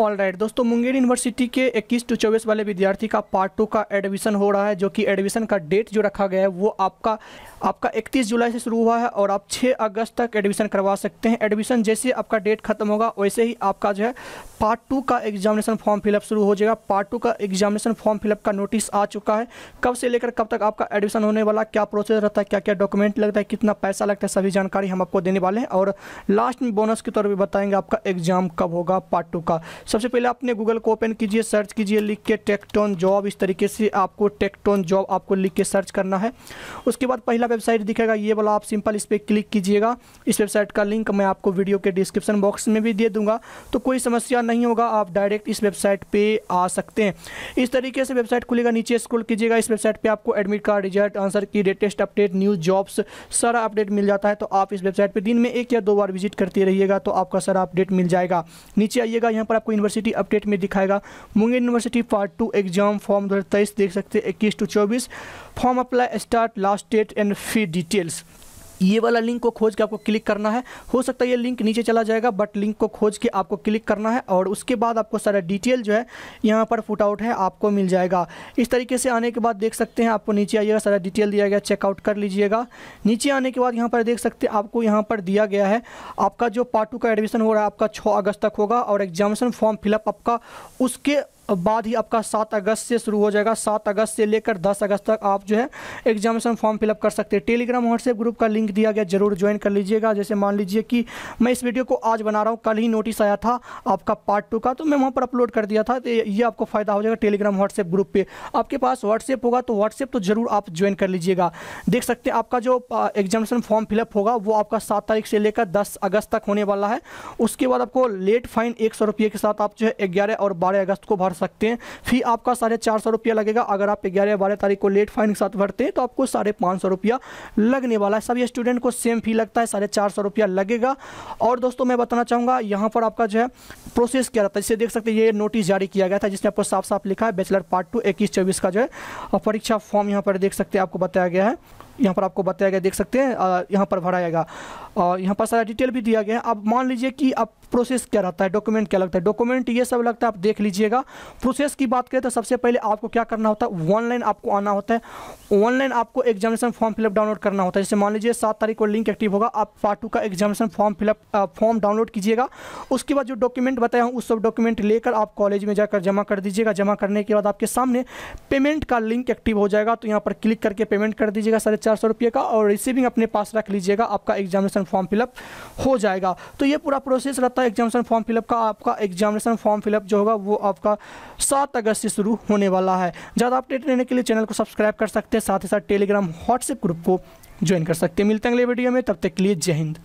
all right दोस्तों Munger university के 21 to चौबीस वाले विद्यार्थी का पार्ट टू का एडमिशन हो रहा है जो कि एडमिशन का डेट जो रखा गया है वो आपका आपका 31 जुलाई से शुरू हुआ है और आप 6 अगस्त तक एडमिशन करवा सकते हैं एडमिशन जैसे आपका डेट खत्म होगा वैसे ही आपका जो है पार्ट टू का एग्जामिनेशन फॉर्म फिलअप शुरू हो जाएगा पार्ट टू का एग्जामिनेशन फॉर्म फिलअप का नोटिस आ चुका है कब से लेकर कब तक आपका एडमिशन होने वाला क्या प्रोसेस रहता है क्या क्या डॉक्यूमेंट लगता है कितना पैसा लगता है सभी जानकारी हम आपको देने वाले हैं और लास्ट में बोनस के तौर पर बताएंगे आपका एग्जाम कब होगा पार्ट टू का सबसे पहले आपने गूगल को ओपन कीजिए सर्च कीजिए लिख के टेक्टोन जॉब इस तरीके से आपको टेक्टोन जॉब आपको लिख के सर्च करना है उसके बाद पहला वेबसाइट दिखेगा ये वाला आप सिंपल इस पर क्लिक कीजिएगा इस वेबसाइट का लिंक मैं आपको वीडियो के डिस्क्रिप्शन बॉक्स में भी दे दूंगा तो कोई समस्या नहीं होगा आप डायरेक्ट इस वेबसाइट पर आ सकते हैं इस तरीके से वेबसाइट खुलेगा नीचे स्क्रोल कीजिएगा इस वेबसाइट पर आपको admit card result answer key latest update news jobs सारा अपडेट मिल जाता है तो आप इस वेबसाइट पर दिन में एक या दो बार विजिट करते रहिएगा तो आपका सारा अपडेट मिल जाएगा नीचे आइएगा यहाँ पर आपको यूनिवर्सिटी अपडेट में दिखाएगा Munger university part two exam form दो देख सकते हैं इक्कीस टू चौबीस form apply start last date and fee details ये वाला लिंक को खोज के आपको क्लिक करना है हो सकता है ये लिंक नीचे चला जाएगा बट लिंक को खोज के आपको क्लिक करना है और उसके बाद आपको सारा डिटेल जो है यहाँ पर फुट आउट है आपको मिल जाएगा इस तरीके से आने के बाद देख सकते हैं आपको नीचे आइएगा सारा डिटेल दिया गया चेकआउट कर लीजिएगा नीचे आने के बाद यहाँ पर देख सकते हैं आपको यहाँ पर दिया गया है आपका जो पार्ट टू का एडमिशन हो रहा है आपका छः अगस्त तक होगा और एग्जामेशन फॉर्म फिलअप आपका उसके बाद ही आपका सात अगस्त से शुरू हो जाएगा सात अगस्त से लेकर दस अगस्त तक आप जो है एग्जामेशन फॉर्म फिलअप कर सकते हैं टेलीग्राम व्हाट्सएप ग्रुप का लिंक दिया गया जरूर ज्वाइन कर लीजिएगा जैसे मान लीजिए कि मैं इस वीडियो को आज बना रहा हूँ कल ही नोटिस आया था आपका पार्ट टू का तो मैं वहाँ पर अपलोड कर दिया था तो ये आपको फ़ायदा हो जाएगा टेलीग्राम व्हाट्सएप ग्रुप पर आपके पास व्हाट्सएप होगा तो व्हाट्सएप तो ज़रूर आप ज्वाइन कर लीजिएगा देख सकते हैं आपका जो एग्जामिनेशन फॉर्म फिलअप होगा वो आपका सात तारीख से लेकर दस अगस्त तक होने वाला है उसके बाद आपको लेट फाइन एक सौ रुपये के साथ आप जो है ग्यारह और बारह अगस्त को भर सकते हैं फी आपका साढ़े चार सौ रुपया लगेगा अगर आप ग्यारह बारह तारीख को लेट फाइन के साथ भरते हैं तो आपको साढ़े पाँच सौ रुपया लगने वाला है सभी स्टूडेंट को सेम फी लगता है साढ़े चार सौ रुपया लगेगा और दोस्तों मैं बताना चाहूँगा यहाँ पर आपका जो है प्रोसेस क्या रहता है इसे देख सकते हैं ये नोटिस जारी किया गया था जिसने आपको साफ साफ लिखा है बैचलर पार्ट टू इक्कीस चौबीस का जो है परीक्षा फॉर्म यहाँ पर देख सकते हैं आपको बताया गया है यहाँ पर आपको बताया गया देख सकते हैं यहाँ पर जाएगा और यहाँ पर सारा डिटेल भी दिया गया है अब मान लीजिए कि अब प्रोसेस क्या रहता है डॉक्यूमेंट क्या लगता है डॉक्यूमेंट ये सब लगता है आप देख लीजिएगा प्रोसेस की बात करें तो सबसे पहले आपको क्या करना होता है ऑनलाइन आपको आना होता है ऑनलाइन आपको एग्जामिनेशन फॉर्म फिलअप डाउनलोड करना होता है जैसे मान लीजिए सात तारीख को लिंक एक्टिव होगा आप पार्ट टू का examination form fill up form download कीजिएगा उसके बाद जो डॉक्यूमेंट बताया हूँ उस सब डॉक्यूमेंट लेकर आप कॉलेज में जाकर जमा कर दीजिएगा जमा करने के बाद आपके सामने पेमेंट का लिंक एक्टिव हो जाएगा तो यहाँ पर क्लिक करके पेमेंट कर दीजिएगा साढ़े चार सौ रुपये का और रिसीविंग अपने पास रख लीजिएगा आपका एग्जामिनेशन फॉर्म फिलअप हो जाएगा तो ये पूरा प्रोसेस रहता है एग्जामिनेशन फॉर्म फिलअप का आपका एग्जामिनेशन फॉर्म फिलअप जो होगा वो आपका सात अगस्त से शुरू होने वाला है ज़्यादा अपडेट लेने के लिए चैनल को सब्सक्राइब कर सकते हैं साथ ही साथ टेलीग्राम व्हाट्सएप ग्रुप को ज्वाइन कर सकते हैं मिलते हैं अगले वीडियो में तब तक के लिए जय हिंद